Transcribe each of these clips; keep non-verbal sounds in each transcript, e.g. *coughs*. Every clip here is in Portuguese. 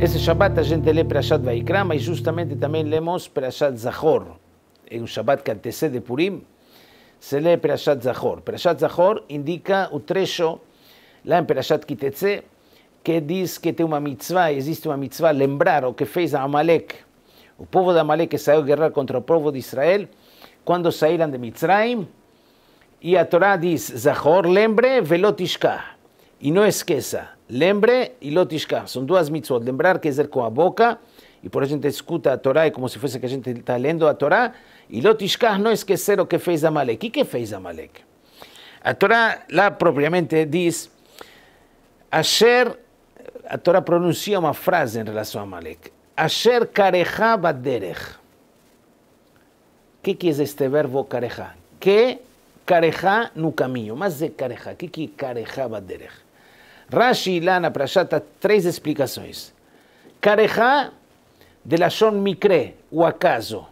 Ese Shabbat la gente lee Perashat Vaikram y justamente también leemos Perashat Zahor. En un Shabbat que antecede Purim se lee Perashat Zahor. Perashat Zahor indica trecho la en Perashat Kitetse que dice que tem una mitzvah, existe uma mitzvah, o que fez a Amalek, o povo de Amalek que saiu a guerra contra o povo de Israel, cuando salieron de Mitzrayim, y a Torá dice, Zahor, lembre, velotishka, e não esqueça, Lembre y lotishka. Son dos mitzvot. Lembrar que es el con la boca y por eso gente escuta a Torá como si fuese que a gente está leyendo a Torá. Y lotishka no es que ser lo que fez Amalek. ¿Y qué fez malek. A Torá, la propiamente dice, ayer, a Torá pronuncia una frase en relación a malek Asher careja baderech. ¿Qué quiere este verbo careja? Que careja no camino. Más de careja. ¿Qué quiere careja baderech? Rashi lá na Prashá está três explicações. Karejá, de Lashon Mikre, o acaso.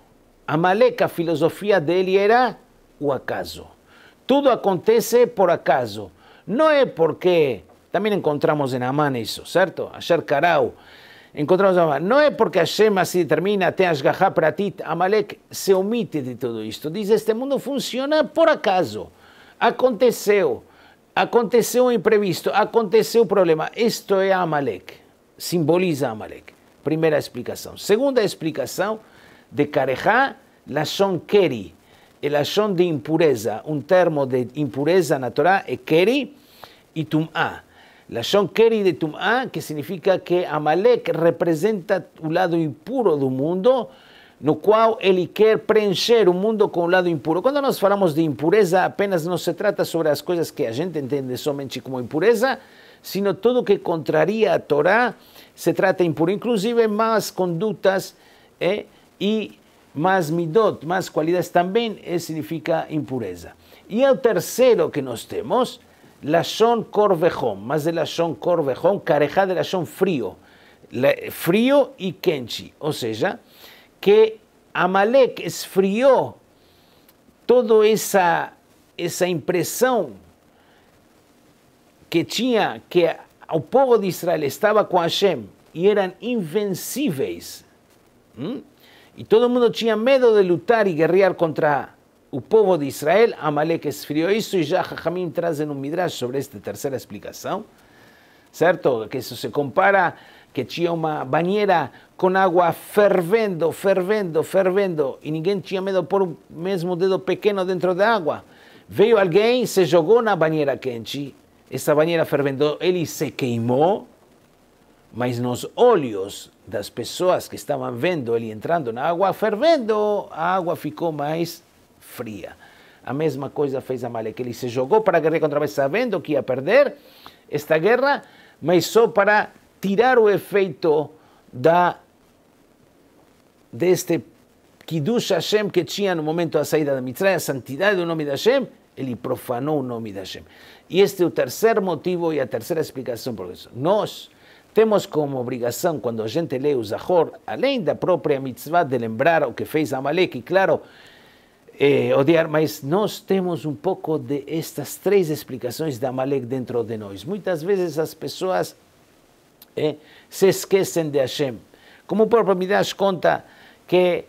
Amalek, a filosofia dele era o acaso. Tudo acontece por acaso. Não é porque... Também encontramos em Amã isso, certo? Asher Karau. Encontramos Amã. Não é porque Hashem se assim determina, tem para Pratit. Amalek se omite de tudo isto. Diz, este mundo funciona por acaso. Aconteceu. Aconteceu um imprevisto, aconteceu o problema. Isto é Amalek, simboliza Amalek. Primeira explicação. Segunda explicação, de Carejá, Lashon Keri, é Lashon de impureza. Um termo de impureza natural é Keri e Tum'a. Lashon Keri de tum'a, que significa que Amalek representa o lado impuro do mundo, no cual ele quer preencher un mundo con un lado impuro. Cuando nos hablamos de impureza, apenas no se trata sobre las cosas que a gente entiende solamente como impureza, sino todo que contraría a Torá se trata impuro, inclusive más conductas eh, y más midot, más cualidades también eh, significa impureza. Y el tercero que nos temos, son Corvejón, más de la son Corvejón, carejá de la son frío, frío y kenchi. o sea... que Amalek esfriou toda essa, essa impressão que tinha que o povo de Israel estava com Hashem e eram invencíveis. Hum? E todo mundo tinha medo de lutar e guerrear contra o povo de Israel. Amalek esfriou isso e já Jajamim traz um midrash sobre esta terceira explicação, certo? Que isso se compara que tinha uma banheira com água fervendo, fervendo, fervendo, e ninguém tinha medo de pôr o mesmo dedo pequeno dentro da água. Veio alguém, se jogou na banheira quente, essa banheira fervendo, ele se queimou, mas nos olhos das pessoas que estavam vendo ele entrando na água fervendo, a água ficou mais fria. A mesma coisa fez a Amaleque, ele se jogou para a guerra contra a vez, sabendo que ia perder esta guerra, mas só para tirar o efeito da deste Kiddush Hashem que tinha no momento da saída da Mitzray, a santidade do nome de Hashem, ele profanou o nome de Hashem. E este é o terceiro motivo e a terceira explicação por isso. Nós temos como obrigação, quando a gente lê o Zahor, além da própria mitzvah de lembrar o que fez Amalek, e claro, eh, odiar, mas nós temos um pouco de estas três explicações da Amalek dentro de nós. Muitas vezes as pessoas eh, se esquecem de Hashem. Como o próprio Midrash conta que,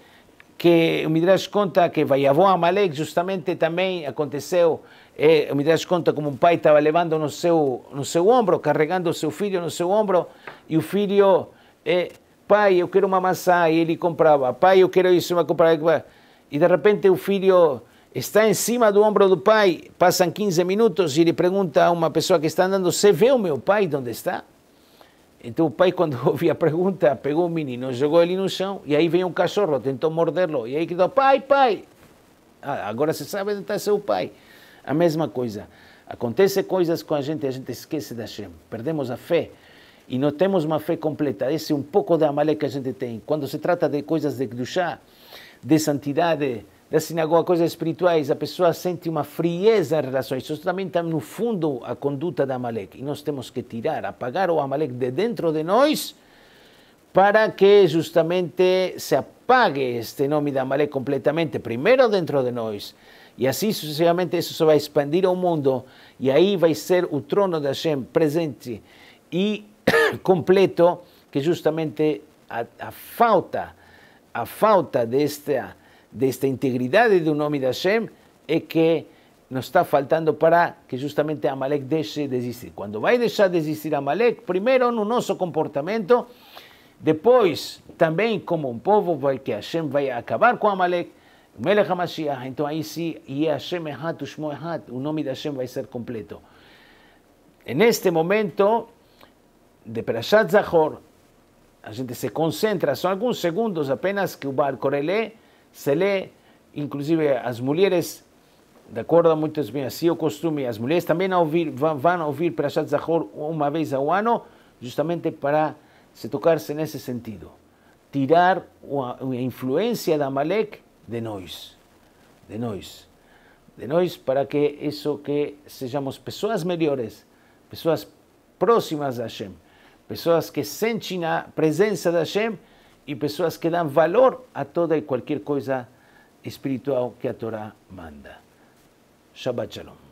que o Midrash conta que Vaiavon Amalek justamente também aconteceu, eh, o Midrash conta como um pai estava levando no seu, no seu ombro, carregando o seu filho no seu ombro, e o filho, eh, pai, eu quero uma maçã, e ele comprava, pai, eu quero isso, uma comprava, e de repente o filho está em cima do ombro do pai, passam 15 minutos e ele pergunta a uma pessoa que está andando, você vê o meu pai onde está? Então o pai, quando *laughs* ouvia a pergunta, pegou o menino, jogou ele no chão, e aí veio um cachorro, tentou mordê-lo, e aí gritou, pai, pai! Ah, agora você sabe onde está seu pai. A mesma coisa. Acontece coisas com a gente, a gente esquece da Shem, perdemos a fé, e não temos uma fé completa. Esse é um pouco da malé que a gente tem. Quando se trata de coisas de chá, de santidade, das alguma espirituais, a pessoa sente uma frieza em relação a isso. Isso também está no fundo a conduta da Amalek. E nós temos que tirar, apagar o Amalek de dentro de nós para que justamente se apague este nome da Amalek completamente, primeiro dentro de nós. E assim sucessivamente isso se vai expandir ao mundo e aí vai ser o trono da Hashem presente e *coughs* completo que justamente a, a falta, a falta desta de integridad integridad un nombre de Hashem es que nos está faltando para que justamente Amalek deje de existir. cuando vaya a dejar de existir Amalek, primero un nosso comportamiento después también como un povo vai que Hashem a acabar con Amalek, Melech HaMashiach, entonces ahí sí Hashem Ehat, Ushmo Ehat, o nombre de Hashem a ser completo. en este momento de Perashat Zahor, la gente se concentra, son algunos segundos apenas que ubar barco se lê, inclusive as mulheres, de acordo muitas vezes assim é o costume, as mulheres também ouvir, vão ouvir Perashat Zahor uma vez ao ano, justamente para se tocar-se nesse sentido. Tirar a influência da Malek de nós. De nós. De nós para que isso que sejamos pessoas melhores, pessoas próximas a Hashem, pessoas que sentem a presença de Hashem e pessoas que dão valor a toda e qualquer coisa espiritual que a Torá manda. Shabbat Shalom.